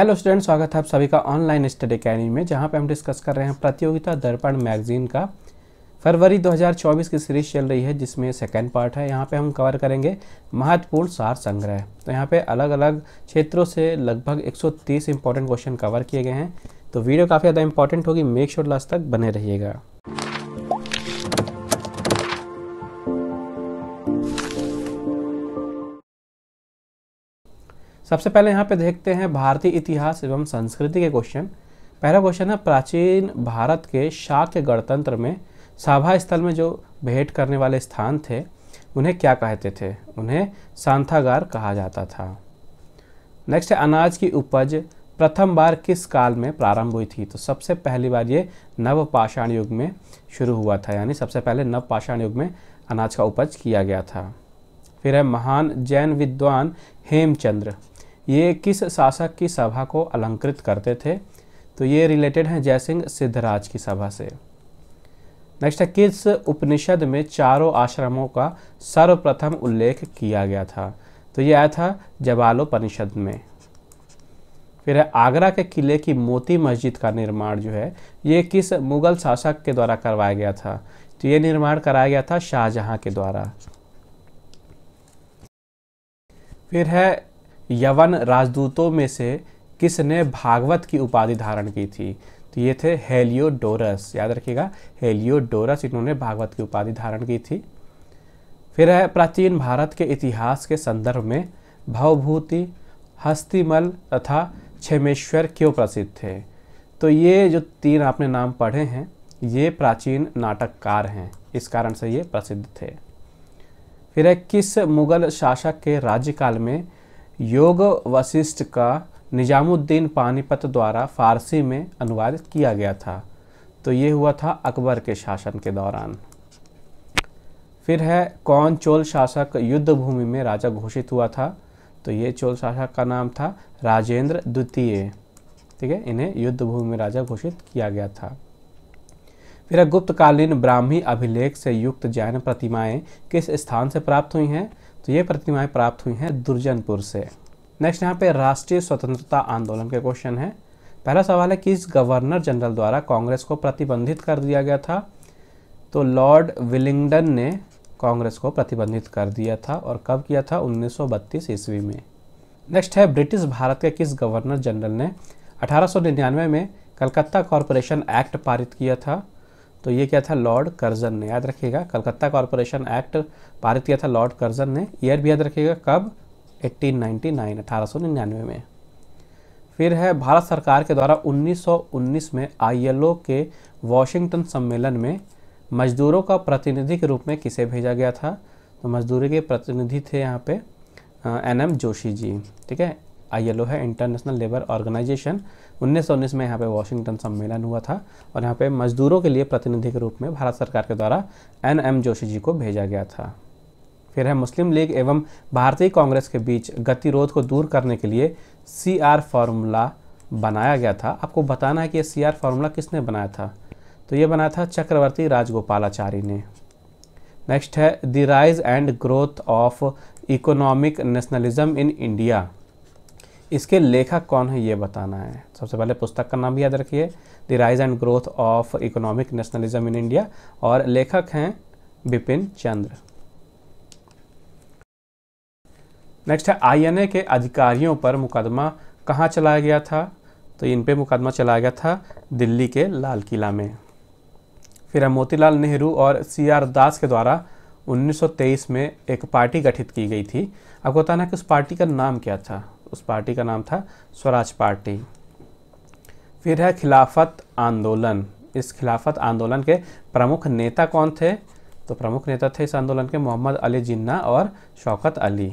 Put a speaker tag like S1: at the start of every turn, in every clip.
S1: hello student स्वागत है आप सभी का ऑनलाइन स्टडी अकेडमी में जहां पर हम डिस्कस कर रहे हैं प्रतियोगिता दर्पण मैगजीन का फरवरी 2024 की सीरीज चल रही है जिसमें सेकेंड पार्ट है यहाँ पे हम कवर करेंगे महत्वपूर्ण सार संग्रह तो यहाँ पे अलग अलग क्षेत्रों से लगभग 130 इंपॉर्टेंट क्वेश्चन कवर किए गए हैं तो वीडियो काफ़ी ज़्यादा इंपॉर्टेंट होगी मेक श्योर लास्ट तक बने रहिएगा सबसे पहले यहाँ पे देखते हैं भारतीय इतिहास एवं संस्कृति के क्वेश्चन पहला क्वेश्चन है प्राचीन भारत के शाक्य गणतंत्र में सभा स्थल में जो भेंट करने वाले स्थान थे उन्हें क्या कहते थे उन्हें सांथागार कहा जाता था नेक्स्ट है अनाज की उपज प्रथम बार किस काल में प्रारंभ हुई थी तो सबसे पहली बार ये नवपाषाण युग में शुरू हुआ था यानी सबसे पहले नवपाषाण युग में अनाज का उपज किया गया था फिर है महान जैन विद्वान हेमचंद्र ये किस शासक की सभा को अलंकृत करते थे तो ये रिलेटेड हैं जयसिंह सिद्धराज की सभा से नेक्स्ट है किस उपनिषद में चारों आश्रमों का सर्वप्रथम उल्लेख किया गया था तो ये आया था जबालोपनिषद में फिर है आगरा के किले की मोती मस्जिद का निर्माण जो है ये किस मुगल शासक के द्वारा करवाया गया था तो ये निर्माण कराया गया था शाहजहां के द्वारा फिर है यवन राजदूतों में से किसने भागवत की उपाधि धारण की थी तो ये थे हेलियोडोरस याद रखिएगा हेलियोडोरस इन्होंने भागवत की उपाधि धारण की थी फिर है प्राचीन भारत के इतिहास के संदर्भ में भावभूति हस्तिमल तथा छेमेश्वर क्यों प्रसिद्ध थे तो ये जो तीन आपने नाम पढ़े हैं ये प्राचीन नाटककार हैं इस कारण से ये प्रसिद्ध थे फिर है किस मुगल शासक के राज्यकाल में योग वशिष्ठ का निजामुद्दीन पानीपत द्वारा फारसी में अनुवादित किया गया था तो ये हुआ था अकबर के शासन के दौरान फिर है कौन चोल शासक युद्ध भूमि में राजा घोषित हुआ था तो ये चोल शासक का नाम था राजेंद्र द्वितीय ठीक है इन्हें युद्ध भूमि में राजा घोषित किया गया था फिर गुप्तकालीन ब्राह्मी अभिलेख से युक्त जैन प्रतिमाएं किस स्थान से प्राप्त हुई हैं तो ये प्रतिमाएं प्राप्त हुई हैं दुर्जनपुर से नेक्स्ट यहाँ पे राष्ट्रीय स्वतंत्रता आंदोलन के क्वेश्चन है पहला सवाल है किस गवर्नर जनरल द्वारा कांग्रेस को प्रतिबंधित कर दिया गया था तो लॉर्ड विलिंगडन ने कांग्रेस को प्रतिबंधित कर दिया था और कब किया था 1932 ईस्वी में नेक्स्ट है ब्रिटिश भारत के किस गवर्नर जनरल ने 1899 में कलकत्ता कॉरपोरेशन एक्ट पारित किया था तो ये क्या था लॉर्ड कर्जन ने याद रखिएगा कलकत्ता कॉरपोरेशन एक्ट पारित किया था लॉर्ड कर्जन ने ईयर भी याद रखिएगा कब 1899 1899 में फिर है भारत सरकार के द्वारा 1919 में आईएलओ के वॉशिंगटन सम्मेलन में मजदूरों का प्रतिनिधि के रूप में किसे भेजा गया था तो मजदूरी के प्रतिनिधि थे यहाँ पे एन एम जोशी जी ठीक है आईएलओ है इंटरनेशनल लेबर ऑर्गेनाइजेशन उन्नीस में यहाँ पे वाशिंगटन सम्मेलन हुआ था और यहाँ पे मजदूरों के लिए प्रतिनिधि के रूप में भारत सरकार के द्वारा एन एम जोशी जी को भेजा गया था फिर है मुस्लिम लीग एवं भारतीय कांग्रेस के बीच गतिरोध को दूर करने के लिए सी आर फार्मूला बनाया गया था आपको बताना है कि ये सी आर फार्मूला किसने बनाया था तो ये बनाया था चक्रवर्ती राजगोपालाचारी ने नेक्स्ट है the rise and growth of economic nationalism in India इसके लेखक कौन है ये बताना है सबसे पहले पुस्तक का नाम भी याद रखिए the rise and growth of economic nationalism in India और लेखक हैं बिपिन चंद्र नेक्स्ट है आईएनए के अधिकारियों पर मुकदमा कहाँ चलाया गया था तो इन पे मुकदमा चलाया गया था दिल्ली के लाल किला में फिर मोतीलाल नेहरू और सी आर दास के द्वारा 1923 में एक पार्टी गठित की गई थी आपको बताना है कि उस पार्टी का नाम क्या था उस पार्टी का नाम था स्वराज पार्टी फिर है खिलाफत आंदोलन इस खिलाफत आंदोलन के प्रमुख नेता कौन थे तो प्रमुख नेता थे इस आंदोलन के मोहम्मद अली जिन्ना और शौकत अली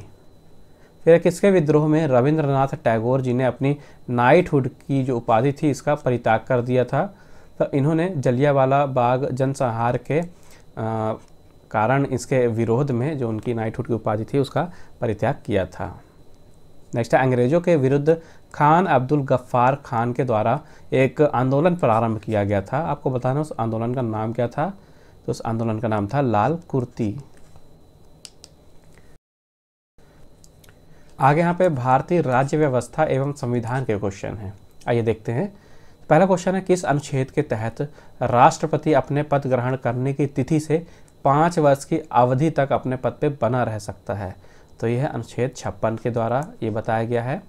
S1: फिर किसके विद्रोह में रविंद्रनाथ टैगोर जी ने अपनी नाइटहुड की जो उपाधि थी इसका परित्याग कर दिया था तो इन्होंने जलियावाला बाग जनसंहार के आ, कारण इसके विरोध में जो उनकी नाइटहुड की उपाधि थी उसका परित्याग किया था नेक्स्ट है अंग्रेज़ों के विरुद्ध खान अब्दुल गफ्फार खान के द्वारा एक आंदोलन प्रारंभ किया गया था आपको बताना उस आंदोलन का नाम क्या था तो उस आंदोलन का नाम था लाल कुर्ती आगे यहाँ पे भारतीय राज्य व्यवस्था एवं संविधान के क्वेश्चन हैं आइए देखते हैं पहला क्वेश्चन है किस अनुच्छेद के तहत राष्ट्रपति अपने पद ग्रहण करने की तिथि से पाँच वर्ष की अवधि तक अपने पद पर बना रह सकता है तो यह अनुच्छेद छप्पन के द्वारा ये बताया गया है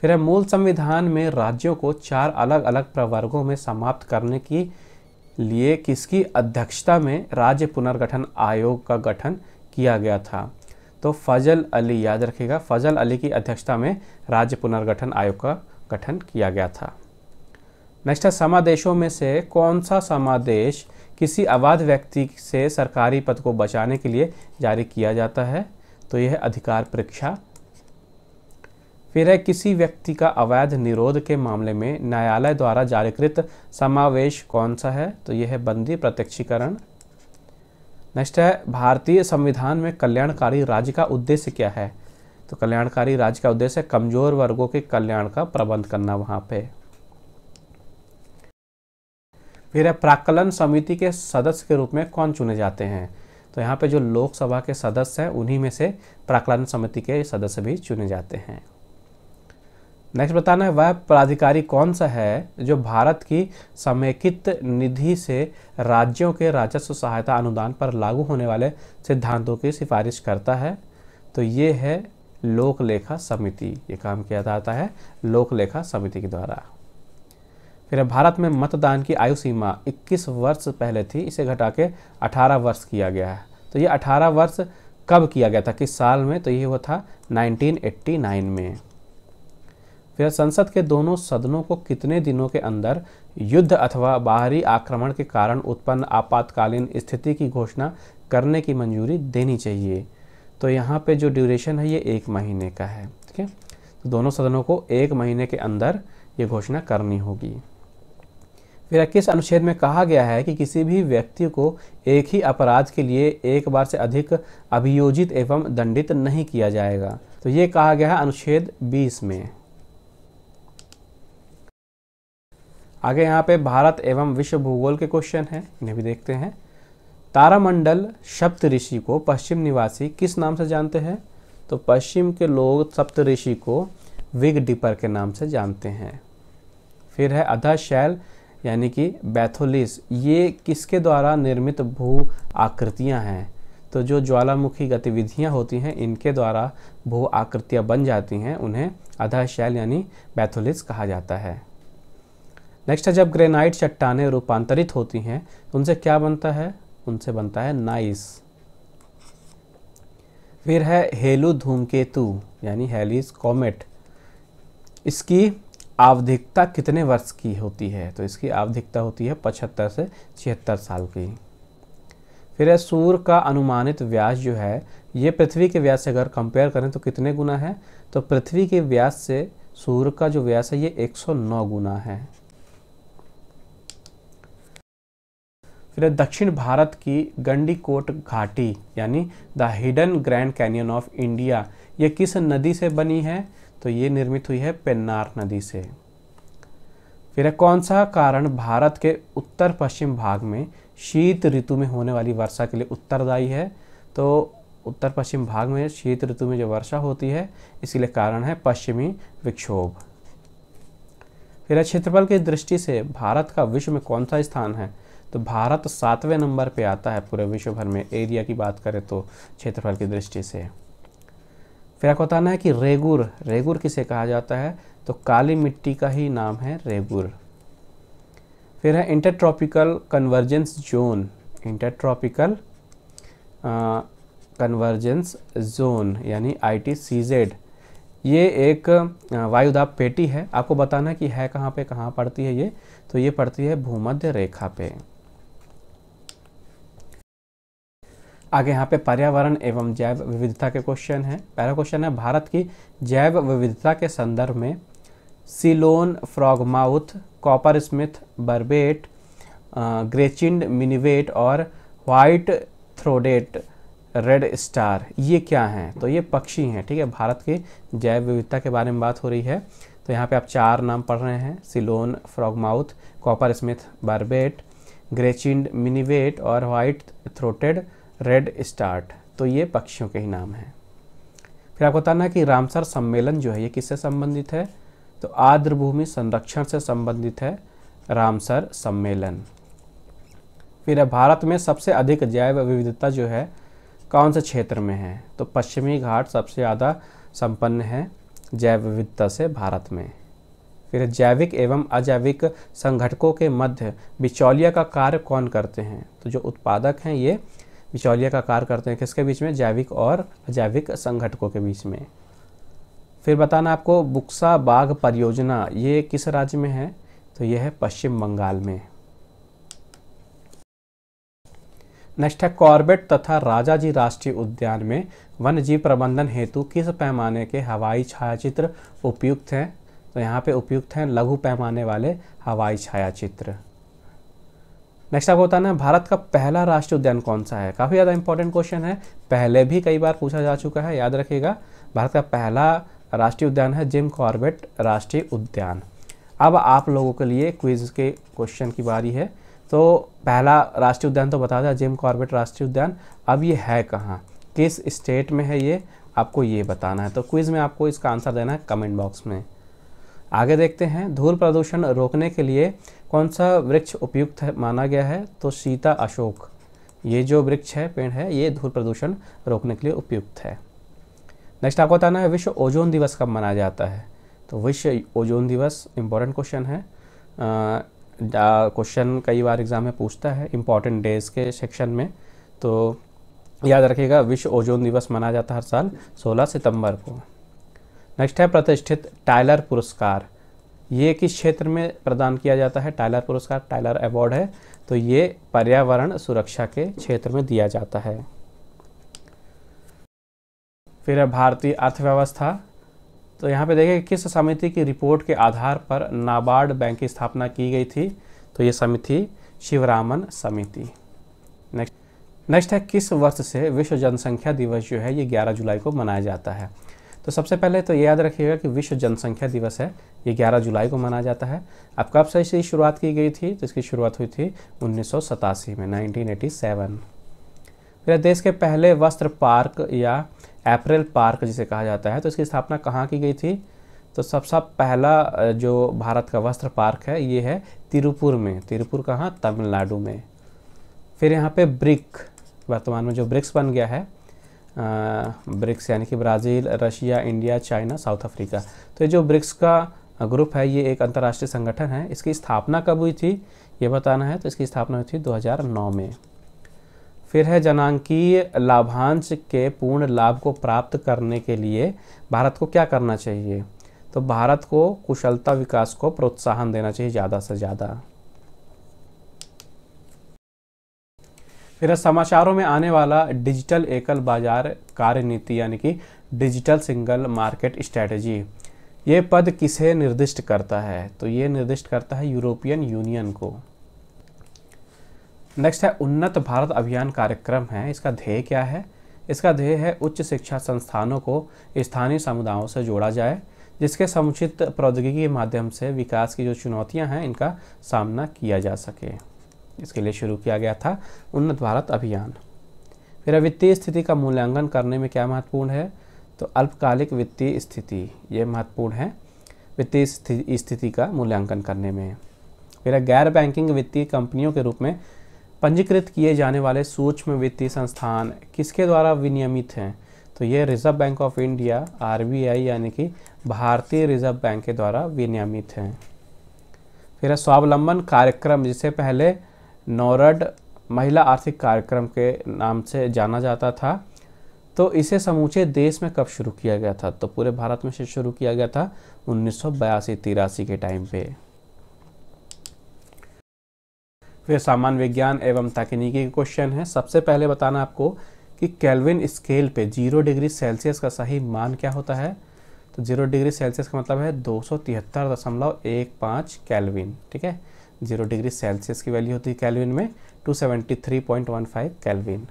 S1: फिर है मूल संविधान में राज्यों को चार अलग अलग प्रवर्गों में समाप्त करने की लिए किसकी अध्यक्षता में राज्य पुनर्गठन आयोग का गठन किया गया था तो फजल अली याद रखिएगा फजल अली की अध्यक्षता में राज्य पुनर्गठन आयोग का गठन किया गया था नेक्स्ट है समादेशों में से कौन सा समादेश किसी अवाध व्यक्ति से सरकारी पद को बचाने के लिए जारी किया जाता है तो यह अधिकार परीक्षा फिर है किसी व्यक्ति का अवैध निरोध के मामले में न्यायालय द्वारा जारीकृत समावेश कौन सा है तो यह है बंदी प्रत्यक्षीकरण नेक्स्ट है भारतीय संविधान में कल्याणकारी राज्य का उद्देश्य क्या है तो कल्याणकारी राज्य का उद्देश्य कमजोर वर्गों के कल्याण का प्रबंध करना वहां पे फिर है प्राकलन समिति के सदस्य के रूप में कौन चुने जाते हैं तो यहाँ पे जो लोकसभा के सदस्य हैं उन्हीं में से प्राकलन समिति के सदस्य भी चुने जाते हैं नेक्स्ट बताना है वह प्राधिकारी कौन सा है जो भारत की समेकित निधि से राज्यों के राजस्व सहायता अनुदान पर लागू होने वाले सिद्धांतों की सिफारिश करता है तो ये है लोक लेखा समिति ये काम किया जाता है लोक लेखा समिति के द्वारा फिर भारत में मतदान की आयु सीमा 21 वर्ष पहले थी इसे घटा के अठारह वर्ष किया गया है तो ये 18 वर्ष कब किया गया था किस साल में तो ये वो था 1989 में फिर संसद के दोनों सदनों को कितने दिनों के अंदर युद्ध अथवा बाहरी आक्रमण के कारण उत्पन्न आपातकालीन स्थिति की घोषणा करने की मंजूरी देनी चाहिए तो यहाँ पे जो ड्यूरेशन है ये एक महीने का है ठीक है तो दोनों सदनों को एक महीने के अंदर ये घोषणा करनी होगी फिर किस अनुच्छेद में कहा गया है कि किसी भी व्यक्ति को एक ही अपराध के लिए एक बार से अधिक अभियोजित एवं दंडित नहीं किया जाएगा तो ये कहा गया है अनुच्छेद 20 में आगे यहाँ पे भारत एवं विश्व भूगोल के क्वेश्चन हैं इन्हें भी देखते हैं तारामंडल सप्त ऋषि को पश्चिम निवासी किस नाम से जानते हैं तो पश्चिम के लोग सप्त ऋषि को विग डिपर के नाम से जानते हैं फिर है शैल यानी कि बैथोलिस ये किसके द्वारा निर्मित भू आकृतियाँ हैं तो जो ज्वालामुखी गतिविधियाँ होती हैं इनके द्वारा भू आकृतियाँ बन जाती हैं उन्हें अधाशैल यानी बैथोलिस कहा जाता है नेक्स्ट है जब ग्रेनाइट चट्टाने रूपांतरित होती हैं उनसे क्या बनता है उनसे बनता है नाइस फिर है हेलू धूमकेतु यानी हेलिस कॉमेट इसकी आवधिकता कितने वर्ष की होती है तो इसकी आवधिकता होती है पचहत्तर से छिहत्तर साल की फिर है सूर्य का अनुमानित व्यास जो है ये पृथ्वी के व्यास से अगर कंपेयर करें तो कितने गुना है तो पृथ्वी के व्यास से सूर्य का जो व्यास है ये 109 गुना है फिर दक्षिण भारत की गंडीकोट घाटी यानी the hidden grand canyon of India ये किस नदी से बनी है तो ये निर्मित हुई है पेन्नार नदी से फिर कौन सा कारण भारत के उत्तर पश्चिम भाग में शीत ऋतु में होने वाली वर्षा के लिए उत्तरदायी है तो उत्तर पश्चिम भाग में शीत ऋतु में जो वर्षा होती है इसीलिए कारण है पश्चिमी विक्षोभ फिर क्षेत्रफल की दृष्टि से भारत का विश्व में कौन सा स्थान है तो भारत सातवें नंबर पे आता है पूरे विश्व भर में एरिया की बात करें तो क्षेत्रफल की दृष्टि से फिर आपको बताना है कि रेगुर रेगुर किसे कहा जाता है तो काली मिट्टी का ही नाम है रेगुर फिर है intertropical convergence zone intertropical convergence zone यानी आई टी सी जेड ये एक वायुदाब पेटी है आपको बताना है कि है कहाँ पे कहाँ पड़ती है ये तो ये पड़ती है भूमध्य रेखा पे आगे यहाँ पे पर्यावरण एवं जैव विविधता के क्वेश्चन हैं पहला क्वेश्चन है भारत की जैव विविधता के संदर्भ में Ceylon frogmouth copper smith barbet grey chinned minivet और वाइट थ्रोडेट रेड स्टार ये क्या हैं तो ये पक्षी हैं ठीक है भारत की जैव विविधता के बारे में बात हो रही है तो यहाँ पे आप चार नाम पढ़ रहे हैं Ceylon frogmouth copper smith barbet grey chinned minivet और वाइट थ्रोटेड रेड स्टार्ट तो ये पक्षियों के ही नाम हैं फिर आपको बताना है कि रामसर सम्मेलन जो है ये किससे संबंधित है तो आर्द्रभूमि संरक्षण से संबंधित है रामसर सम्मेलन फिर भारत में सबसे अधिक जैव विविधता जो है कौन से क्षेत्र में है तो पश्चिमी घाट सबसे ज़्यादा संपन्न है जैव विविधता से भारत में फिर जैविक एवं अजैविक संघटकों के मध्य बिचौलिया का कार्य कौन करते हैं तो जो उत्पादक हैं ये बिचौलिया का कार्य करते हैं किसके बीच में जैविक और अजैविक संगठकों के बीच में फिर बताना आपको बुक्सा बाघ परियोजना ये किस राज्य में है तो यह है पश्चिम बंगाल में नेक्स्ट है कॉर्बेट तथा राजाजी राष्ट्रीय उद्यान में वन जीव प्रबंधन हेतु किस पैमाने के हवाई छायाचित्र उपयुक्त हैं तो यहाँ पे उपयुक्त हैं लघु पैमाने वाले हवाई छायाचित्र नेक्स्ट आपको बताना है भारत का पहला राष्ट्रीय उद्यान कौन सा है काफ़ी ज़्यादा इंपॉर्टेंट क्वेश्चन है पहले भी कई बार पूछा जा चुका है याद रखिएगा भारत का पहला राष्ट्रीय उद्यान है जिम कॉर्बेट राष्ट्रीय उद्यान अब आप लोगों के लिए क्विज के क्वेश्चन की बारी है तो पहला राष्ट्रीय उद्यान तो बता दें जिम कॉर्बेट राष्ट्रीय उद्यान अब ये है कहाँ किस स्टेट में है ये आपको ये बताना है तो क्विज़ में आपको इसका आंसर देना है कमेंट बॉक्स में आगे देखते हैं धूल प्रदूषण रोकने के लिए कौन सा वृक्ष उपयुक्त है माना गया है तो सीता अशोक ये जो वृक्ष है पेड़ है ये धूल प्रदूषण रोकने के लिए उपयुक्त है नेक्स्ट आपको बताना है विश्व ओजोन दिवस कब मनाया जाता है तो विश्व ओजोन दिवस इम्पोर्टेंट क्वेश्चन है क्वेश्चन कई बार एग्जाम में पूछता है इम्पॉर्टेंट डेज के सेक्शन में तो याद रखिएगा विश्व ओजोन दिवस मनाया जाता है हर साल 16 सितंबर को नेक्स्ट है प्रतिष्ठित टाइलर पुरस्कार ये किस क्षेत्र में प्रदान किया जाता है टाइलर पुरस्कार टाइलर अवार्ड है तो ये पर्यावरण सुरक्षा के क्षेत्र में दिया जाता है फिर है भारतीय अर्थव्यवस्था तो यहाँ पे देखिए किस समिति की रिपोर्ट के आधार पर नाबार्ड बैंक की स्थापना की गई थी तो ये समिति शिवरामन समिति नेक्स्ट नेक्स्ट है किस वर्ष से विश्व जनसंख्या दिवस जो है ये 11 जुलाई को मनाया जाता है तो सबसे पहले तो ये याद रखिएगा कि विश्व जनसंख्या दिवस है ये 11 जुलाई को मनाया जाता है अब कब से इसकी शुरुआत की गई थी तो इसकी शुरुआत हुई थी उन्नीस में नाइनटीन फिर देश के पहले वस्त्र पार्क या अप्रैल पार्क जिसे कहा जाता है तो इसकी स्थापना कहाँ की गई थी तो सबसे पहला जो भारत का वस्त्र पार्क है ये है तिरुपुर में तिरुपुर कहाँ तमिलनाडु में फिर यहाँ पे ब्रिक वर्तमान में जो ब्रिक्स बन गया है ब्रिक्स यानी कि Brazil Russia India China South Africa तो ये जो ब्रिक्स का ग्रुप है ये एक अंतर्राष्ट्रीय संगठन है इसकी स्थापना कब हुई थी ये बताना है तो इसकी स्थापना हुई थी 2009 में फिर है जनांकीय लाभांश के पूर्ण लाभ को प्राप्त करने के लिए भारत को क्या करना चाहिए तो भारत को कुशलता विकास को प्रोत्साहन देना चाहिए ज़्यादा से ज़्यादा फिर समाचारों में आने वाला डिजिटल एकल बाजार कार्यनीति यानी कि डिजिटल सिंगल मार्केट स्ट्रेटजी ये पद किसे निर्दिष्ट करता है तो ये निर्दिष्ट करता है यूरोपियन यूनियन को नेक्स्ट है उन्नत भारत अभियान कार्यक्रम है इसका ध्येय क्या है इसका ध्येय है उच्च शिक्षा संस्थानों को स्थानीय समुदायों से जोड़ा जाए जिसके समुचित प्रौद्योगिकी के माध्यम से विकास की जो चुनौतियां हैं इनका सामना किया जा सके इसके लिए शुरू किया गया था उन्नत भारत अभियान फिर वित्तीय स्थिति का मूल्यांकन करने में क्या महत्वपूर्ण है तो अल्पकालिक वित्तीय स्थिति ये महत्वपूर्ण है वित्तीय स्थिति का मूल्यांकन करने में फिर गैर बैंकिंग वित्तीय कंपनियों के रूप में पंजीकृत किए जाने वाले सूक्ष्म वित्तीय संस्थान किसके द्वारा विनियमित हैं तो ये Reserve Bank of India R यानी कि भारतीय रिजर्व बैंक के द्वारा विनियमित हैं फिर स्वावलंबन कार्यक्रम जिसे पहले नौरड महिला आर्थिक कार्यक्रम के नाम से जाना जाता था तो इसे समूचे देश में कब शुरू किया गया था तो पूरे भारत में शुरू किया गया था उन्नीस सौ के टाइम पे फिर सामान्य विज्ञान एवं तकनीकी क्वेश्चन है सबसे पहले बताना आपको कि कैलविन स्केल पे जीरो डिग्री सेल्सियस का सही मान क्या होता है तो जीरो डिग्री सेल्सियस का मतलब है दो सौ तिहत्तर दशमलव एक ठीक है जीरो डिग्री सेल्सियस की वैल्यू होती है कैलविन में 273.15 कैलविन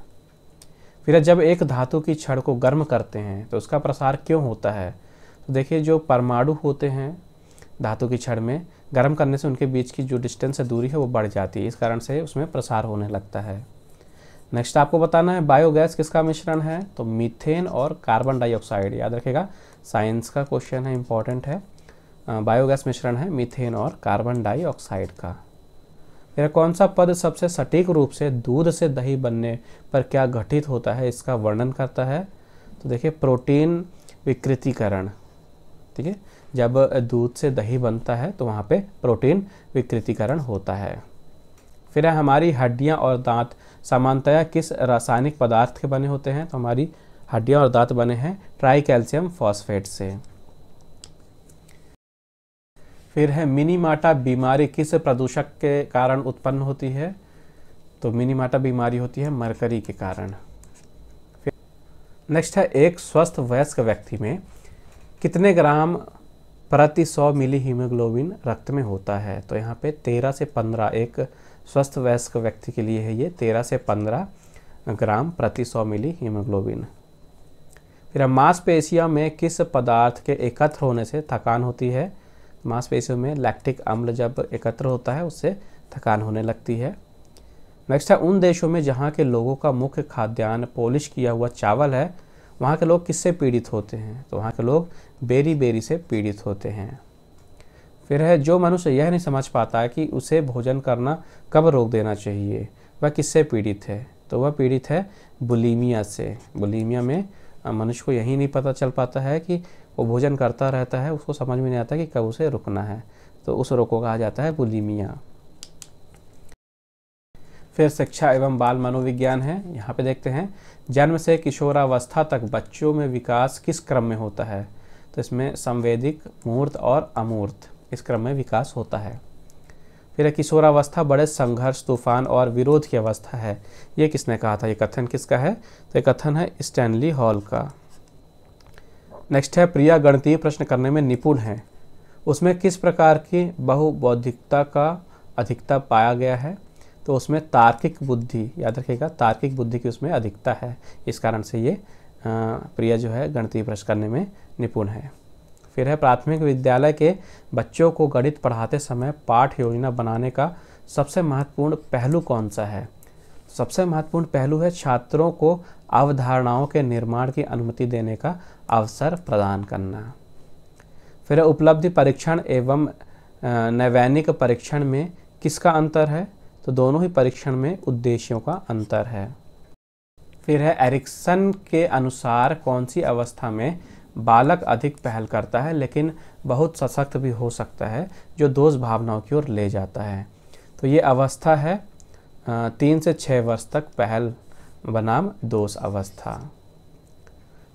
S1: फिर जब एक धातु की छड़ को गर्म करते हैं तो उसका प्रसार क्यों होता है तो देखिए जो परमाणु होते हैं धातु की छड़ में गर्म करने से उनके बीच की जो डिस्टेंस है दूरी है वो बढ़ जाती है इस कारण से उसमें प्रसार होने लगता है नेक्स्ट आपको बताना है बायोगैस किसका मिश्रण है तो मीथेन और कार्बन डाइऑक्साइड याद रखेगा साइंस का क्वेश्चन है इंपॉर्टेंट है बायोगैस मिश्रण है मीथेन और कार्बन डाइऑक्साइड का फिर कौन सा पद सबसे सटीक रूप से दूध से दही बनने पर क्या घटित होता है इसका वर्णन करता है तो देखिए प्रोटीन विकृतिकरण ठीक है जब दूध से दही बनता है तो वहाँ पे प्रोटीन विकृतिकरण होता है फिर है हमारी हड्डियाँ और दांत सामान्यतया किस रासायनिक पदार्थ के बने होते हैं तो हमारी हड्डियाँ और दांत बने हैं ट्राई कैल्शियम फॉस्फेट से फिर है मिनीमाटा बीमारी किस प्रदूषक के कारण उत्पन्न होती है तो मिनीमाटा बीमारी होती है मरकरी के कारण फिर नेक्स्ट है एक स्वस्थ वयस्क व्यक्ति में कितने ग्राम प्रति 100 मिली हीमोग्लोबिन रक्त में होता है तो यहाँ पे 13 से 15 एक स्वस्थ वयस्क व्यक्ति के लिए है ये 13 से 15 ग्राम प्रति 100 मिली हीमोग्लोबिन फिर मांसपेशिया में किस पदार्थ के एकत्र होने से थकान होती है मांसपेशियों में लैक्टिक अम्ल जब एकत्र होता है उससे थकान होने लगती है नेक्स्ट है उन देशों में जहाँ के लोगों का मुख्य खाद्यान्न पॉलिश किया हुआ चावल है वहाँ के लोग किससे पीड़ित होते हैं तो वहाँ के लोग बेरी बेरी से पीड़ित होते हैं फिर है जो मनुष्य यह नहीं समझ पाता कि उसे भोजन करना कब रोक देना चाहिए वह किससे पीड़ित है तो वह पीड़ित है बुलीमिया से बुलीमिया में मनुष्य को यही नहीं पता चल पाता है कि वो भोजन करता रहता है उसको समझ में नहीं आता कि कब उसे रुकना है तो उस रोग को कहा जाता है बुलिमिया फिर शिक्षा एवं बाल मनोविज्ञान है यहाँ पे देखते हैं जन्म से किशोरावस्था तक बच्चों में विकास किस क्रम में होता है तो इसमें संवेदिक मूर्त और अमूर्त इस क्रम में विकास होता है फिर किशोरावस्था बड़े संघर्ष तूफान और विरोध की अवस्था है ये किसने कहा था ये कथन किसका है तो ये कथन है स्टैनली हॉल का नेक्स्ट है प्रिया गणतीय प्रश्न करने में निपुण हैं उसमें किस प्रकार की बहुबौद्धिकता का अधिकता पाया गया है तो उसमें तार्किक बुद्धि याद रखिएगा तार्किक बुद्धि की उसमें अधिकता है इस कारण से ये प्रिया जो है गणितीय प्रश्न करने में निपुण है फिर है प्राथमिक विद्यालय के बच्चों को गणित पढ़ाते समय पाठ योजना बनाने का सबसे महत्वपूर्ण पहलू कौन सा है सबसे महत्वपूर्ण पहलू है छात्रों को अवधारणाओं के निर्माण की अनुमति देने का अवसर प्रदान करना फिर उपलब्धि परीक्षण एवं नैवैनिक परीक्षण में किसका अंतर है तो दोनों ही परीक्षण में उद्देश्यों का अंतर है फिर है एरिक्सन के अनुसार कौन सी अवस्था में बालक अधिक पहल करता है लेकिन बहुत सशक्त भी हो सकता है जो दोष भावनाओं की ओर ले जाता है तो ये अवस्था है तीन से छः वर्ष तक पहल बनाम दोष अवस्था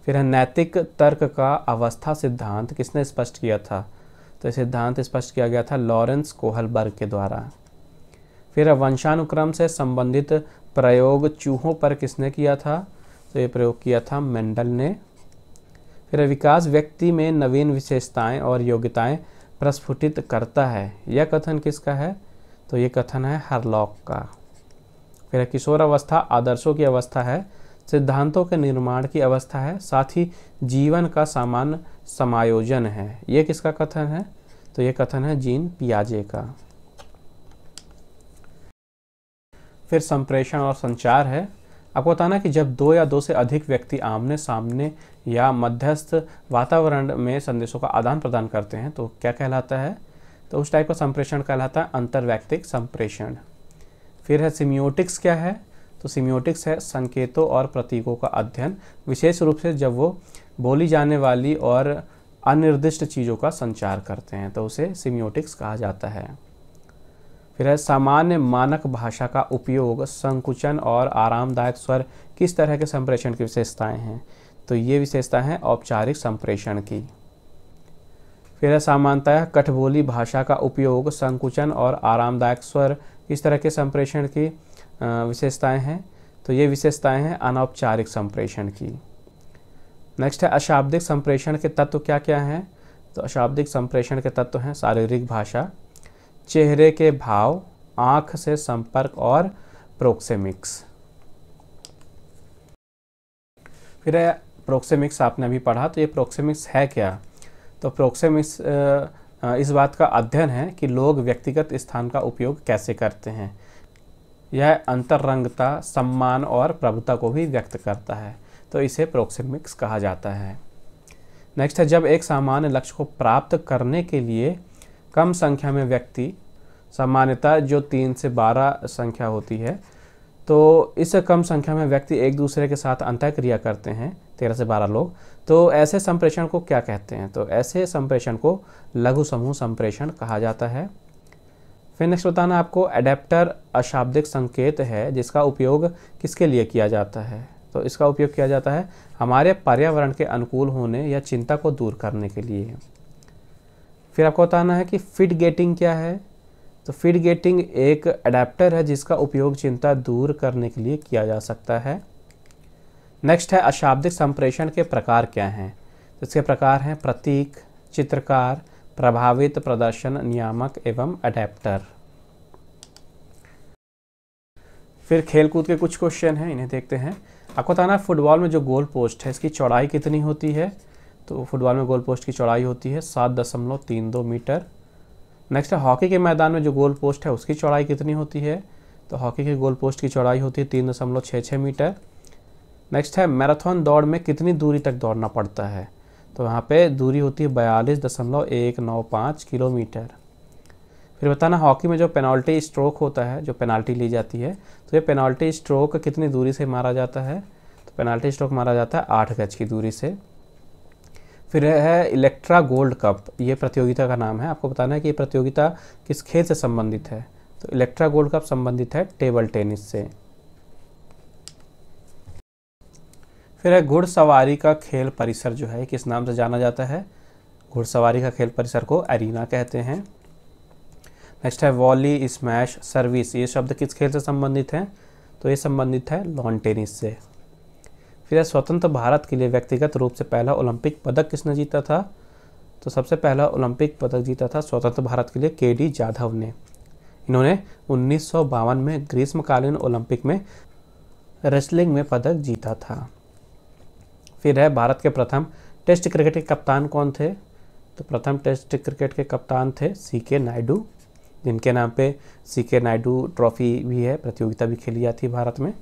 S1: फिर है नैतिक तर्क का अवस्था सिद्धांत किसने स्पष्ट किया था तो सिद्धांत स्पष्ट किया गया था लॉरेंस कोहलबर्ग के द्वारा फिर वंशानुक्रम से संबंधित प्रयोग चूहों पर किसने किया था तो ये प्रयोग किया था मेंडल ने फिर विकास व्यक्ति में नवीन विशेषताएं और योग्यताएं प्रस्फुटित करता है यह कथन किसका है तो ये कथन है हरलॉक का फिर किशोर अवस्था आदर्शों की अवस्था है सिद्धांतों के निर्माण की अवस्था है साथ ही जीवन का सामान्य समायोजन है ये किसका कथन है तो ये कथन है जीन पियाजे का फिर संप्रेषण और संचार है आपको बताना कि जब दो या दो से अधिक व्यक्ति आमने सामने या मध्यस्थ वातावरण में संदेशों का आदान प्रदान करते हैं तो क्या कहलाता है तो उस टाइप का संप्रेषण कहलाता है अंतर्व्यक्तिक संप्रेषण फिर है सिम्योटिक्स क्या है तो सिम्योटिक्स है संकेतों और प्रतीकों का अध्ययन विशेष रूप से जब वो बोली जाने वाली और अनिर्दिष्ट चीज़ों का संचार करते हैं तो उसे सिम्योटिक्स कहा जाता है फिर है सामान्य मानक भाषा का उपयोग संकुचन और आरामदायक स्वर किस तरह के संप्रेषण की विशेषताएं हैं तो ये विशेषता हैं औपचारिक संप्रेषण की फिर है सामान्यतः कठबोली भाषा का उपयोग संकुचन और आरामदायक स्वर किस तरह के संप्रेषण की विशेषताएं हैं तो ये विशेषताएं हैं अनौपचारिक संप्रेषण की नेक्स्ट है अशाब्दिक संप्रेषण के तत्व क्या क्या हैं तो अशाब्दिक संप्रेषण के तत्व हैं शारीरिक भाषा चेहरे के भाव आँख से संपर्क और प्रोक्सेमिक्स फिर प्रोक्सेमिक्स आपने अभी पढ़ा तो ये प्रोक्सेमिक्स है क्या तो प्रोक्सेमिक्स इस बात का अध्ययन है कि लोग व्यक्तिगत स्थान का उपयोग कैसे करते हैं यह अंतरंगता सम्मान और प्रभुता को भी व्यक्त करता है तो इसे प्रोक्सिमिक्स कहा जाता है नेक्स्ट है जब एक सामान्य लक्ष्य को प्राप्त करने के लिए कम संख्या में व्यक्ति सामान्यता जो तीन से बारह संख्या होती है तो इस कम संख्या में व्यक्ति एक दूसरे के साथ अंतःक्रिया करते हैं तेरह से बारह लोग तो ऐसे संप्रेषण को क्या कहते हैं तो ऐसे संप्रेषण को लघु समूह संप्रेषण कहा जाता है फिर नेक्स्ट बताना आपको एडेप्टर अशाब्दिक संकेत है जिसका उपयोग किसके लिए किया जाता है तो इसका उपयोग किया जाता है हमारे पर्यावरण के अनुकूल होने या चिंता को दूर करने के लिए फिर आपको बताना है कि फिट गेटिंग क्या है तो फिट गेटिंग एक अडेप्टर है जिसका उपयोग चिंता दूर करने के लिए किया जा सकता है नेक्स्ट है अशाब्दिक संप्रेषण के प्रकार क्या हैं तो इसके प्रकार हैं प्रतीक चित्रकार प्रभावित प्रदर्शन नियामक एवं अडेप्टर फिर खेलकूद के कुछ क्वेश्चन हैं इन्हें देखते हैं आपको बताना फुटबॉल में जो गोल पोस्ट है इसकी चौड़ाई कितनी होती है तो फुटबॉल में गोल पोस्ट की चौड़ाई होती है सात दशमलव तीन दो मीटर नेक्स्ट है हॉकी के मैदान में जो गोल पोस्ट है उसकी चौड़ाई कितनी होती है तो हॉकी के गोल पोस्ट की चौड़ाई होती है तीन दशमलव छः छः मीटर नेक्स्ट है मैराथन दौड़ में कितनी दूरी तक दौड़ना पड़ता है तो वहाँ पे दूरी होती है बयालीस दशमलव एक नौ पाँच किलोमीटर फिर बताना हॉकी में जो पेनाल्टी स्ट्रोक होता है जो पेनाल्टी ली जाती है तो ये पेनाल्टी स्ट्रोक कितनी दूरी से मारा जाता है तो पेनाल्टी स्ट्रोक मारा जाता है आठ गज की दूरी से फिर है इलेक्ट्रा गोल्ड कप ये प्रतियोगिता का नाम है आपको बताना है कि ये प्रतियोगिता किस खेल से संबंधित है तो इलेक्ट्रा गोल्ड कप संबंधित है टेबल टेनिस से फिर है घुड़सवारी का खेल परिसर जो है किस नाम से जाना जाता है घुड़सवारी का खेल परिसर को एरिना कहते हैं नेक्स्ट है वॉली स्मैश सर्विस ये शब्द किस खेल से संबंधित हैं तो ये संबंधित है लॉन टेनिस से फिर स्वतंत्र भारत के लिए व्यक्तिगत रूप से पहला ओलंपिक पदक किसने जीता था तो सबसे पहला ओलंपिक पदक जीता था स्वतंत्र भारत के लिए के डी जाधव ने इन्होंने उन्नीस में ग्रीष्मकालीन ओलंपिक में रेसलिंग में पदक जीता था फिर है भारत के प्रथम टेस्ट क्रिकेट के कप्तान कौन थे तो प्रथम टेस्ट क्रिकेट के कप्तान थे सी के नायडू जिनके नाम पे सी के नायडू ट्रॉफी भी है प्रतियोगिता भी खेली जाती है भारत में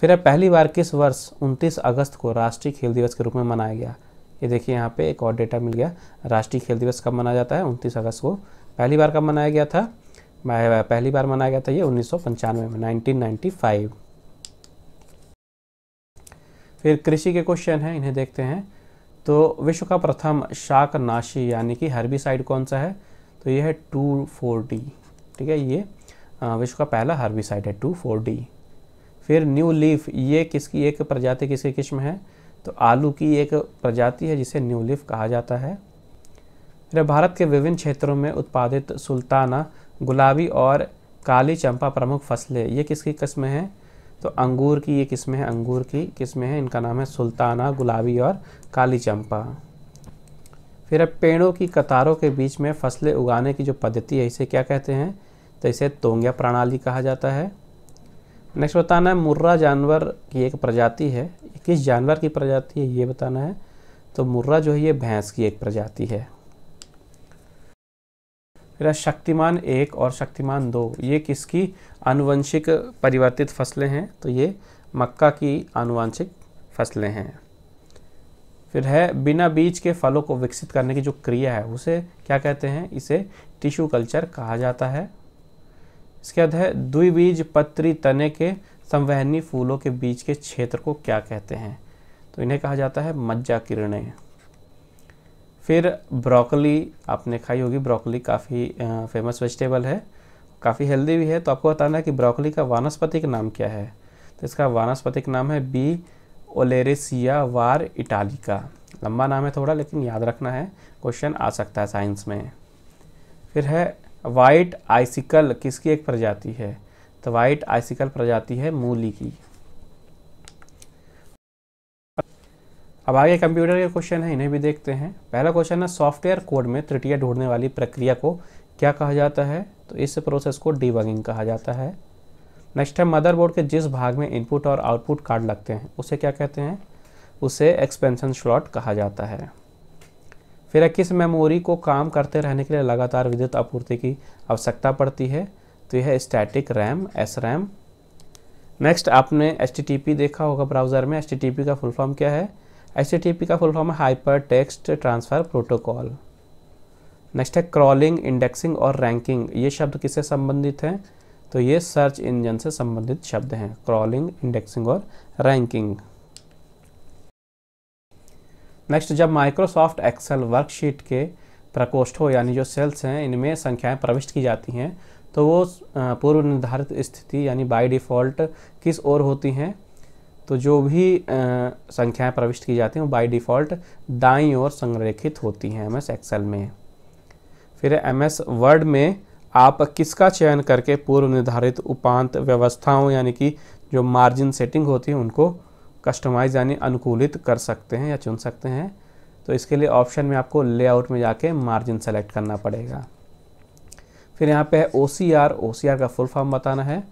S1: फिर है पहली बार किस वर्ष 29 अगस्त को राष्ट्रीय खेल दिवस के रूप में मनाया गया ये देखिए यहाँ पे एक और डेटा मिल गया राष्ट्रीय खेल दिवस कब मनाया जाता है 29 अगस्त को पहली बार कब मनाया गया था पहली बार मनाया गया था ये उन्नीस में नाइनटीन फिर कृषि के क्वेश्चन हैं इन्हें देखते हैं तो विश्व का प्रथम शाकनाशी यानी कि हर्बिसाइड कौन सा है तो ये है टू फोर डी ठीक है ये विश्व का पहला हर्बिसाइड है टू फोर डी फिर न्यू लीफ ये किसकी एक प्रजाति किसकी किस्म है तो आलू की एक प्रजाति है जिसे न्यू लीफ कहा जाता है फिर भारत के विभिन्न क्षेत्रों में उत्पादित सुल्ताना गुलाबी और काली चंपा प्रमुख फसलें ये किसकी किस्म है तो अंगूर की ये किस्में हैं अंगूर की किस्में हैं इनका नाम है सुल्ताना गुलाबी और काली चंपा फिर अब पेड़ों की कतारों के बीच में फसलें उगाने की जो पद्धति है इसे क्या कहते हैं तो इसे तोंगिया प्रणाली कहा जाता है नेक्स्ट बताना है मुर्रा जानवर की एक प्रजाति है किस जानवर की प्रजाति है ये बताना है तो मुर्रा जो है ये भैंस की एक प्रजाति है मेरा शक्तिमान एक और शक्तिमान दो ये किसकी आनुवंशिक परिवर्तित फसलें हैं तो ये मक्का की आनुवंशिक फसलें हैं फिर है बिना बीज के फलों को विकसित करने की जो क्रिया है उसे क्या कहते हैं इसे टिश्यू कल्चर कहा जाता है इसके बाद है द्विबीज पत्री तने के संवहनी फूलों के बीज के क्षेत्र को क्या कहते हैं तो इन्हें कहा जाता है मज्जा किरणें फिर ब्रोकली आपने खाई होगी ब्रोकली काफ़ी फेमस वेजिटेबल है काफ़ी हेल्दी भी है तो आपको बताना है कि ब्रोकली का वानस्पतिक नाम क्या है तो इसका वानस्पतिक नाम है बी ओलेरेसिया वार इटालिका लंबा नाम है थोड़ा लेकिन याद रखना है क्वेश्चन आ सकता है साइंस में फिर है वाइट आइसिकल किसकी एक प्रजाति है तो वाइट आइसिकल प्रजाति है मूली की अब आगे कंप्यूटर के क्वेश्चन है इन्हें भी देखते हैं पहला क्वेश्चन है सॉफ्टवेयर कोड में त्रुटियाँ ढूंढने वाली प्रक्रिया को क्या कहा जाता है तो इस प्रोसेस को डिबगिंग कहा जाता है नेक्स्ट है मदरबोर्ड के जिस भाग में इनपुट और आउटपुट कार्ड लगते हैं उसे क्या कहते हैं उसे एक्सपेंशन स्लॉट कहा जाता है फिर किस मेमोरी को काम करते रहने के लिए लगातार विद्युत आपूर्ति की आवश्यकता पड़ती है तो यह static RAM S RAM next आपने एच देखा होगा ब्राउज़र में एच का फुल फॉर्म क्या है एच का फुल फॉर्म है hyper text transfer protocol next है क्रॉलिंग इंडेक्सिंग और रैंकिंग ये शब्द किससे संबंधित हैं तो ये सर्च इंजन से संबंधित शब्द हैं क्रॉलिंग इंडेक्सिंग और रैंकिंग नेक्स्ट जब माइक्रोसॉफ्ट एक्सेल वर्कशीट के प्रकोष्ठों यानी जो सेल्स हैं इनमें संख्याएं प्रविष्ट की जाती हैं तो वो पूर्व निर्धारित स्थिति यानी बाय डिफ़ॉल्ट किस ओर होती हैं तो जो भी संख्याएं प्रविष्ट की जाती हैं वो बाई डिफ़ॉल्ट दाई ओर संरेखित होती हैं एमएस एक्सेल में फिर एम एस वर्ड में आप किसका चयन करके पूर्व निर्धारित उपांत व्यवस्थाओं यानी कि जो मार्जिन सेटिंग होती है उनको कस्टमाइज यानी अनुकूलित कर सकते हैं या चुन सकते हैं तो इसके लिए ऑप्शन में आपको लेआउट में जाके मार्जिन सेलेक्ट करना पड़ेगा फिर यहाँ पे है O C R O C R का फुल फॉर्म बताना है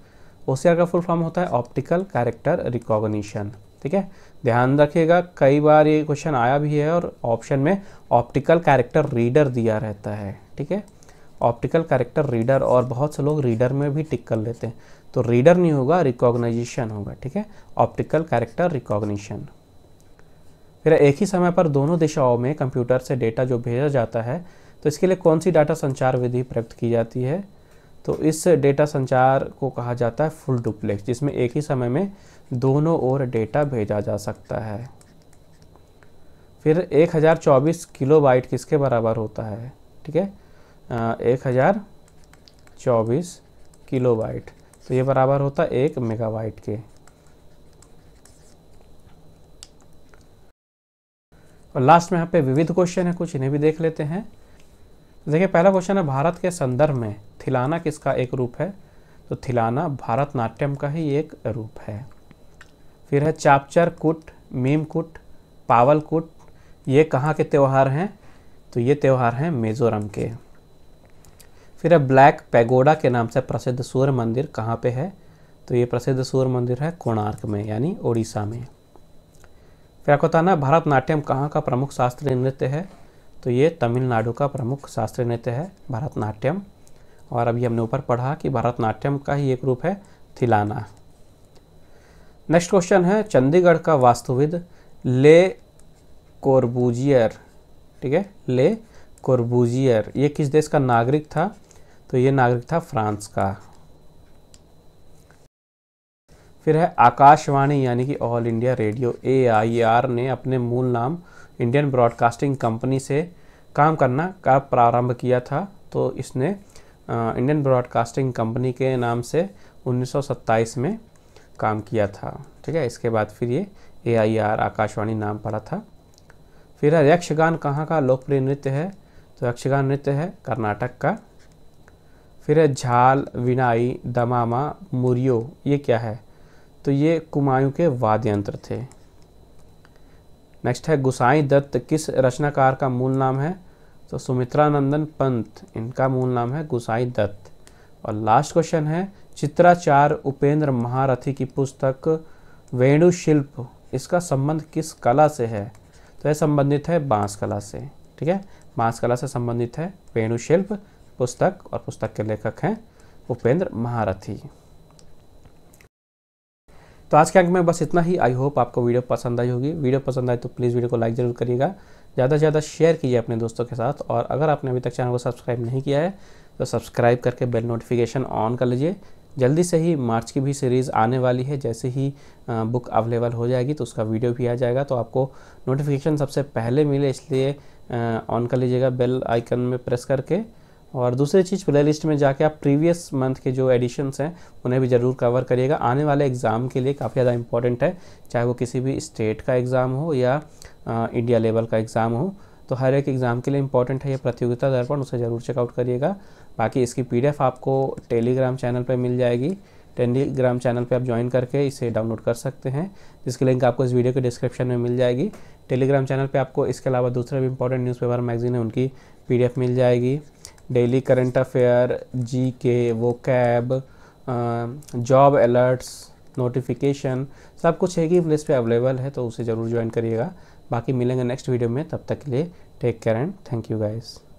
S1: ओसीआर का फुल फॉर्म होता है ऑप्टिकल कैरेक्टर रिकॉग्निशन ठीक है ध्यान रखिएगा कई बार ये क्वेश्चन आया भी है और ऑप्शन में ऑप्टिकल कैरेक्टर रीडर दिया रहता है ठीक है ऑप्टिकल कैरेक्टर रीडर और बहुत से लोग रीडर में भी टिक कर लेते हैं तो रीडर नहीं होगा रिकॉग्नाइजेशन होगा ठीक है ऑप्टिकल कैरेक्टर रिकॉग्निशन फिर एक ही समय पर दोनों दिशाओं में कंप्यूटर से डेटा जो भेजा जाता है तो इसके लिए कौन सी डाटा संचार विधि प्रयुक्त की जाती है तो इस डेटा संचार को कहा जाता है फुल डुप्लेक्स जिसमें एक ही समय में दोनों ओर डेटा भेजा जा सकता है फिर 1024 किलोबाइट किसके बराबर होता है ठीक है एक हज़ार चौबीस किलोबाइट तो ये बराबर होता है एक मेगाबाइट के और लास्ट में यहाँ पे विविध क्वेश्चन है कुछ इन्हें भी देख लेते हैं देखिए पहला क्वेश्चन है भारत के संदर्भ में थिलाना किसका एक रूप है तो थिलाना भारतनाट्यम का ही एक रूप है फिर है चापचर कुट मीमकुट पावलकुट ये कहाँ के त्यौहार हैं तो ये त्यौहार हैं मिजोरम के फिर है ब्लैक पैगोडा के नाम से प्रसिद्ध सूर्य मंदिर कहाँ पे है तो ये प्रसिद्ध सूर्य मंदिर है कोणार्क में यानी उड़ीसा में फिर आपको बताना भारतनाट्यम कहाँ का प्रमुख शास्त्रीय नृत्य है तो ये तमिलनाडु का प्रमुख शास्त्रीय नृत्य है भरतनाट्यम और अभी हमने ऊपर पढ़ा कि भरतनाट्यम का ही एक रूप है थिलाना नेक्स्ट क्वेश्चन है चंडीगढ़ का वास्तुविद ले कोरबुजियर ठीक है ले कोरबुजियर ये किस देश का नागरिक था तो ये नागरिक था फ्रांस का फिर है आकाशवाणी यानी कि All India Radio A I R ने अपने मूल नाम इंडियन ब्रॉडकास्टिंग कंपनी से काम करना का प्रारंभ किया था तो इसने इंडियन ब्रॉडकास्टिंग कंपनी के नाम से 1927 में काम किया था ठीक है इसके बाद फिर ये ए आई आर आकाशवाणी नाम पड़ा था फिर यक्षगान कहाँ का लोकप्रिय नृत्य है तो यक्षगान नृत्य है कर्नाटक का फिर है झाल विनाई दमामा मुरियो ये क्या है तो ये कुमायूं के वाद्य यंत्र थे नेक्स्ट है गुसाई दत्त किस रचनाकार का मूल नाम है तो सुमित्रा नंदन पंत इनका मूल नाम है गुसाई दत्त और लास्ट क्वेश्चन है चित्राचार उपेंद्र महारथी की पुस्तक वेणु शिल्प इसका संबंध किस कला से है तो यह संबंधित है बांस कला से ठीक है बांस कला से संबंधित है वेणु शिल्प पुस्तक और पुस्तक के लेखक हैं उपेंद्र महारथी तो आज के अंक में बस इतना ही आई होप आपको वीडियो पसंद आई होगी वीडियो पसंद आए तो प्लीज़ वीडियो को लाइक ज़रूर करिएगा ज़्यादा से ज़्यादा शेयर कीजिए अपने दोस्तों के साथ और अगर आपने अभी तक चैनल को सब्सक्राइब नहीं किया है तो सब्सक्राइब करके बेल नोटिफिकेशन ऑन कर लीजिए जल्दी से ही मार्च की भी सीरीज़ आने वाली है जैसे ही बुक अवेलेबल हो जाएगी तो उसका वीडियो भी आ जाएगा तो आपको नोटिफिकेशन सबसे पहले मिले इसलिए ऑन कर लीजिएगा बेल आइकन में प्रेस करके और दूसरी चीज़ प्ले लिस्ट में जाके आप प्रीवियस मंथ के जो एडिशंस हैं उन्हें भी ज़रूर कवर करिएगा आने वाले एग्ज़ाम के लिए काफ़ी ज़्यादा इंपॉर्टेंट है चाहे वो किसी भी स्टेट का एग्ज़ाम हो या आ, इंडिया लेवल का एग्ज़ाम हो तो हर एक एग्ज़ाम के लिए इंपॉर्टेंट है ये प्रतियोगिता दर्पण उसे ज़रूर चेकआउट करिएगा बाकी इसकी पी आपको टेलीग्राम चैनल पर मिल जाएगी टेलीग्राम चैनल पर आप ज्वाइन करके इसे डाउनलोड कर सकते हैं जिसकी लिंक आपको इस वीडियो के डिस्क्रिप्शन में मिल जाएगी टेलीग्राम चैनल पर आपको इसके अलावा दूसरे भी इंपॉर्टेंट न्यूज़पेपर मैगजीन है उनकी पी मिल जाएगी डेली करंट अफेयर जी के वो कैब जॉब अलर्ट्स नोटिफिकेशन सब कुछ है कि प्लेस पे अवेलेबल है तो उसे ज़रूर ज्वाइन करिएगा बाकी मिलेंगे नेक्स्ट वीडियो में तब तक के लिए take care and thank you guys